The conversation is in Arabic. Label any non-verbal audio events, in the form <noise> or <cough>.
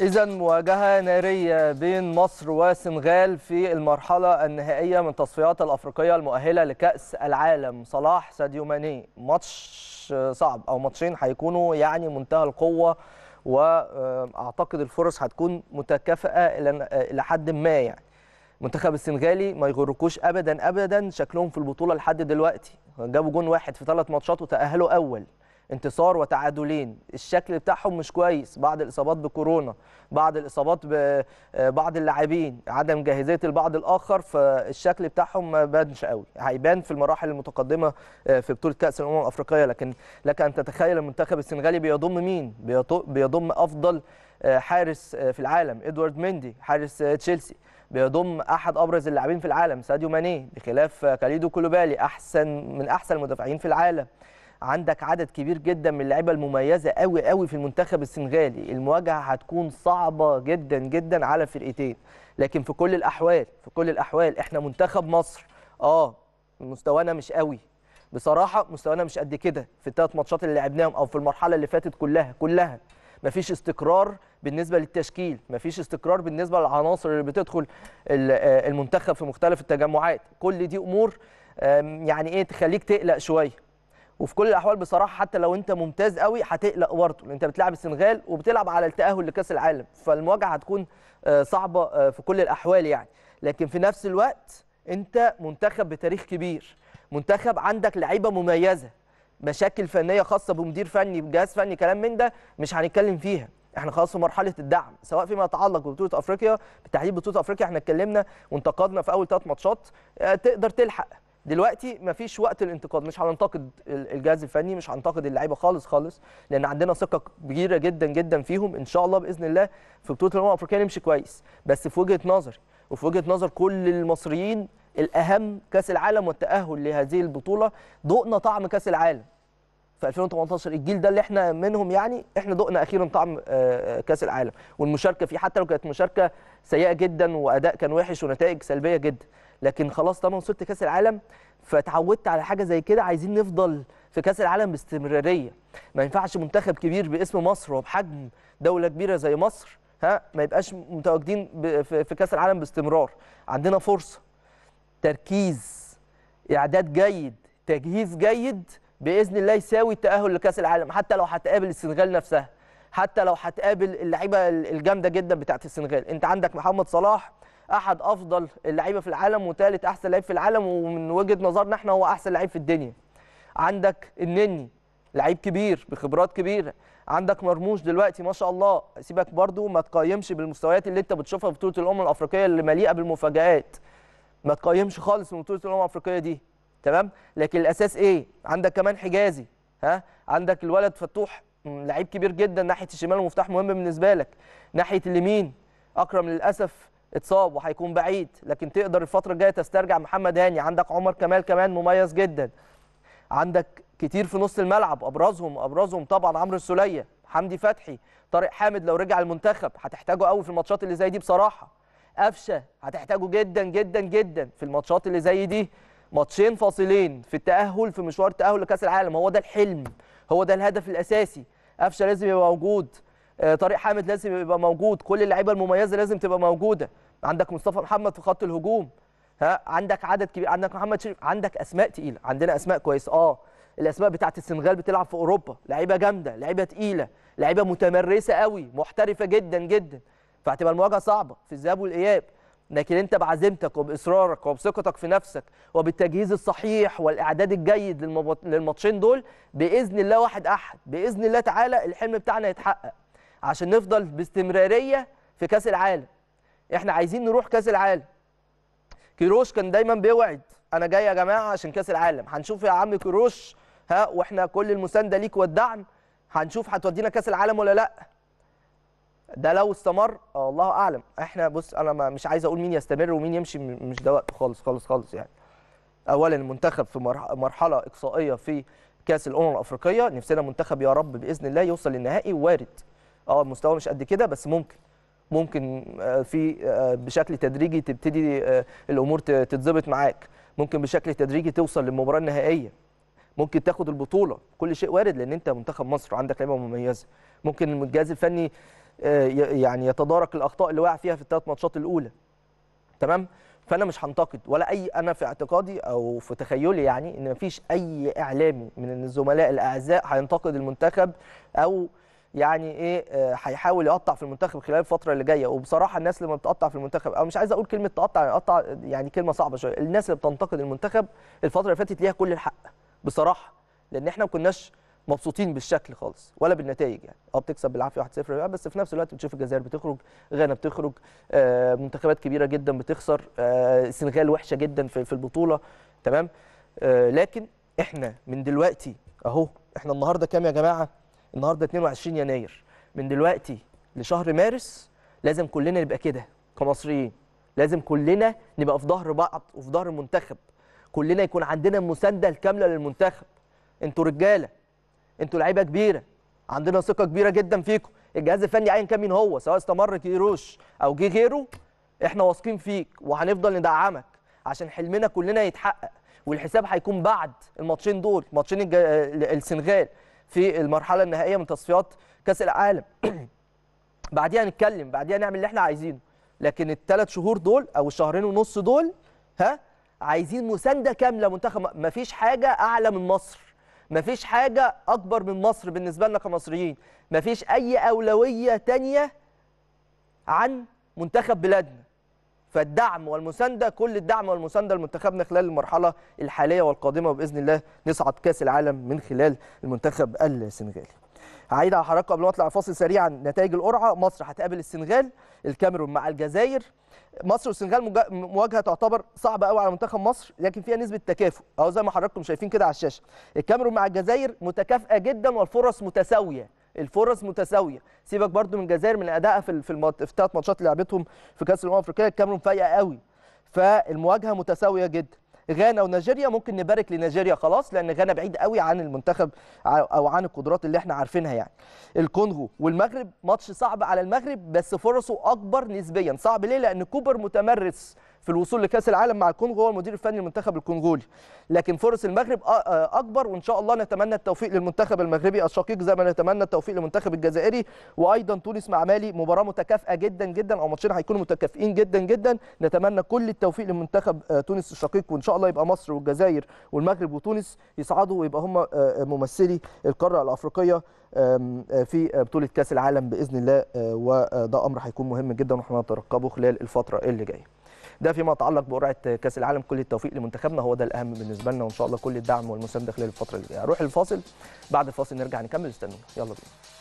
إذا مواجهة نارية بين مصر والسنغال في المرحلة النهائية من تصفيات الأفريقية المؤهلة لكأس العالم صلاح ساديو ماني ماتش صعب أو ماتشين هيكونوا يعني منتهى القوة وأعتقد الفرص هتكون متكافئة إلى حد ما يعني منتخب السنغالي ما يغركوش أبدا أبدا شكلهم في البطولة لحد دلوقتي جابوا جون واحد في ثلاث ماتشات وتأهلوا أول انتصار وتعادلين الشكل بتاعهم مش كويس بعد الاصابات بكورونا بعد الاصابات ببعض آه، اللاعبين عدم جاهزيه البعض الاخر فالشكل بتاعهم ما بانش قوي هيبان في المراحل المتقدمه آه، في بطوله كاس الامم الافريقيه لكن لك ان تتخيل المنتخب السنغالي بيضم مين بيضم افضل آه، حارس في العالم ادوارد مندي حارس تشيلسي بيضم احد ابرز اللاعبين في العالم ساديو ماني بخلاف كاليدو كولوبالي احسن من احسن المدافعين في العالم عندك عدد كبير جدا من اللعيبه المميزه قوي قوي في المنتخب السنغالي المواجهه هتكون صعبه جدا جدا على الفرقتين لكن في كل الاحوال في كل الاحوال احنا منتخب مصر اه مستوانا مش قوي بصراحه مستوانا مش قد كده في الثلاث ماتشات اللي لعبناهم او في المرحله اللي فاتت كلها كلها مفيش استقرار بالنسبه للتشكيل مفيش استقرار بالنسبه للعناصر اللي بتدخل آه، المنتخب في مختلف التجمعات كل دي امور يعني ايه تخليك تقلق شويه وفي كل الاحوال بصراحه حتى لو انت ممتاز قوي هتقلق برضه لان انت بتلعب السنغال وبتلعب على التاهل لكاس العالم فالمواجهه هتكون آه، صعبه آه، في كل الاحوال يعني لكن في نفس الوقت انت منتخب بتاريخ كبير منتخب عندك لعيبه مميزه مشاكل فنيه خاصه بمدير فني بجهاز فني كلام من ده مش هنتكلم فيها احنا خلاص في مرحله الدعم سواء فيما يتعلق ببطوله افريقيا بالتحديد بطوله افريقيا احنا اتكلمنا وانتقدنا في اول ثلاث ماتشات آه، تقدر تلحق دلوقتي مفيش وقت الانتقاد مش هننتقد الجهاز الفني مش هننتقد اللعيبه خالص خالص لان عندنا ثقه كبيره جدا جدا فيهم ان شاء الله باذن الله في بطوله الامم الافريقيه نمشي كويس بس في وجهه نظري وفي وجهه نظر كل المصريين الاهم كاس العالم والتاهل لهذه البطوله ذقنا طعم كاس العالم في 2018 الجيل ده اللي احنا منهم يعني احنا ذقنا اخيرا طعم آه، آه، كاس العالم والمشاركه فيه حتى لو كانت مشاركه سيئه جدا واداء كان وحش ونتائج سلبيه جدا لكن خلاص طالما وصلت كاس العالم فتعودت على حاجه زي كده عايزين نفضل في كاس العالم باستمراريه ما ينفعش منتخب كبير باسم مصر وبحجم دوله كبيره زي مصر ها ما يبقاش متواجدين في كاس العالم باستمرار عندنا فرصه تركيز اعداد جيد تجهيز جيد باذن الله يساوي التاهل لكاس العالم حتى لو هتقابل السنغال نفسها حتى لو هتقابل اللعيبه الجامده جدا بتاعه السنغال انت عندك محمد صلاح احد افضل اللعيبه في العالم وثالث احسن لعيب في العالم ومن وجهه نظرنا احنا هو احسن لعيب في الدنيا عندك النني لعيب كبير بخبرات كبيره عندك مرموش دلوقتي ما شاء الله سيبك برده ما تقيمش بالمستويات اللي انت بتشوفها في بطوله الامم الافريقيه اللي مليئه بالمفاجات ما تقيمش خالص من بطوله الامم الافريقيه دي تمام لكن الاساس ايه عندك كمان حجازي ها عندك الولد فتوح لعيب كبير جدا ناحيه الشمال ومفتاح مهم بالنسبه لك ناحيه اليمين اكرم للاسف اتصاب وهيكون بعيد لكن تقدر الفتره الجايه تسترجع محمد هاني عندك عمر كمال كمان مميز جدا عندك كتير في نص الملعب ابرزهم ابرزهم طبعا عمرو السوليه حمدي فتحي طارق حامد لو رجع المنتخب هتحتاجه قوي في الماتشات اللي زي دي بصراحه قفشه هتحتاجه جدا جدا جدا في الماتشات اللي زي دي ماتشين فاصلين في التاهل في مشوار التاهل لكاس العالم هو ده الحلم هو ده الهدف الاساسي قفشه لازم يبقى موجود آه، طارق حامد لازم يبقى موجود كل اللعيبه المميزه لازم تبقى موجوده عندك مصطفى محمد في خط الهجوم ها عندك عدد كبير عندك محمد شريف عندك اسماء تقيله عندنا اسماء كويسه اه الاسماء بتاعت السنغال بتلعب في اوروبا لعيبه جامده لعيبه تقيله لعيبه متمرسه قوي محترفه جدا جدا فهتبقى المواجهه صعبه في الذهاب والاياب لكن انت بعزيمتك وباصرارك وبثقتك في نفسك وبالتجهيز الصحيح والاعداد الجيد للماتشين دول باذن الله واحد احد باذن الله تعالى الحلم بتاعنا يتحقق عشان نفضل باستمراريه في كاس العالم احنا عايزين نروح كاس العالم كيروش كان دايما بيوعد انا جاي يا جماعه عشان كاس العالم هنشوف يا عم كيروش ها واحنا كل المسانده ليك والدعم هنشوف هتودينا كاس العالم ولا لا ده لو استمر آه، الله اعلم احنا بص انا مش عايز اقول مين يستمر ومين يمشي مش ده وقت خالص خالص خالص يعني اولا المنتخب في مرحله اقصائيه في كاس الامم الافريقيه نفسنا منتخب يا رب باذن الله يوصل للنهائي وارد اه مستوى مش قد كده بس ممكن ممكن آه، في آه، بشكل تدريجي تبتدي آه، الامور تتظبط معاك ممكن بشكل تدريجي توصل للمباراه النهائيه ممكن تاخد البطوله كل شيء وارد لان انت منتخب مصر وعندك لعيبه مميزه ممكن الجهاز الفني يعني يتدارك الاخطاء اللي وقع فيها في الثلاث ماتشات الاولى تمام فانا مش هنتقد ولا اي انا في اعتقادي او في تخيلي يعني ان مفيش اي اعلامي من الزملاء الاعزاء هينتقد المنتخب او يعني ايه آه، هيحاول يقطع في المنتخب خلال الفتره اللي جايه وبصراحه الناس اللي ما بتقطع في المنتخب او مش عايز اقول كلمه تقطع قطع يعني كلمه صعبه شويه الناس اللي بتنتقد المنتخب الفتره اللي فاتت ليها كل الحق بصراحه لان احنا ما كناش مبسوطين بالشكل خالص ولا بالنتائج يعني اه بتكسب بالعافيه 1-0 بس في نفس الوقت بتشوف الجزائر بتخرج غانا بتخرج آه، منتخبات كبيره جدا بتخسر آه، السنغال وحشه جدا في, البطوله تمام لكن احنا من دلوقتي اهو احنا النهارده كام يا جماعه النهارده 22 يناير من دلوقتي لشهر مارس لازم كلنا نبقى كده كمصريين لازم كلنا نبقى في ظهر بعض وفي ظهر المنتخب كلنا يكون عندنا المسانده الكامله للمنتخب انتوا رجاله انتوا لعيبه كبيره عندنا ثقه كبيره جدا فيكم الجهاز الفني ايا كان مين هو سواء استمر كيروش او جه غيره احنا واثقين فيك وهنفضل ندعمك عشان حلمنا كلنا يتحقق والحساب هيكون بعد الماتشين دول ماتشين آه، السنغال في المرحله النهائيه من تصفيات كاس العالم <clears throat> بعديها نتكلم بعديها نعمل اللي احنا عايزينه لكن الثلاث شهور دول او الشهرين ونص دول ها عايزين مسانده كامله منتخب مفيش حاجه اعلى من مصر مفيش حاجه اكبر من مصر بالنسبه لنا كمصريين مفيش اي اولويه تانية عن منتخب بلادنا فالدعم والمسانده كل الدعم والمسانده لمنتخبنا خلال المرحله الحاليه والقادمه وباذن الله نصعد كاس العالم من خلال المنتخب السنغالي. هعيد على حضراتكم قبل ما اطلع فاصل سريعا نتائج القرعه مصر هتقابل السنغال الكاميرون مع الجزائر مصر والسنغال مواجهه تعتبر صعبه قوي على منتخب مصر لكن فيها نسبه تكافؤ اهو زي ما حضراتكم شايفين كده على الشاشه الكاميرون مع الجزائر متكافئه جدا والفرص متساويه الفرص متساويه سيبك برده من الجزائر من ادائها في في الثلاث ماتشات اللي لعبتهم في كاس الامم الافريقيه الكاميرون فايقه قوي فالمواجهه متساويه جدا غانا ونيجيريا ممكن نبارك لنيجيريا خلاص لان غانا بعيد قوي عن المنتخب او عن القدرات اللي احنا عارفينها يعني الكونغو والمغرب ماتش صعب على المغرب بس فرصه اكبر نسبيا صعب ليه لان كوبر متمرس في الوصول لكاس العالم مع الكونغو هو المدير الفني للمنتخب الكونغولي لكن فرص المغرب اكبر وان شاء الله نتمنى التوفيق للمنتخب المغربي الشقيق زي ما نتمنى التوفيق للمنتخب الجزائري وايضا تونس مع مالي مباراه متكافئه جدا جدا او ماتشين هيكونوا متكافئين جدا جدا نتمنى كل التوفيق لمنتخب تونس الشقيق وان شاء الله يبقى مصر والجزائر والمغرب وتونس يصعدوا ويبقى هم ممثلي القاره الافريقيه في بطوله كاس العالم باذن الله وده امر هيكون مهم جدا واحنا نترقبه خلال الفتره اللي جايه ده فيما يتعلق بقرعه كاس العالم كل التوفيق لمنتخبنا هو ده الاهم بالنسبه لنا وان شاء الله كل الدعم والمسانده خلال الفتره اللي جايه هنروح الفاصل بعد الفاصل نرجع نكمل استنونا يلا بينا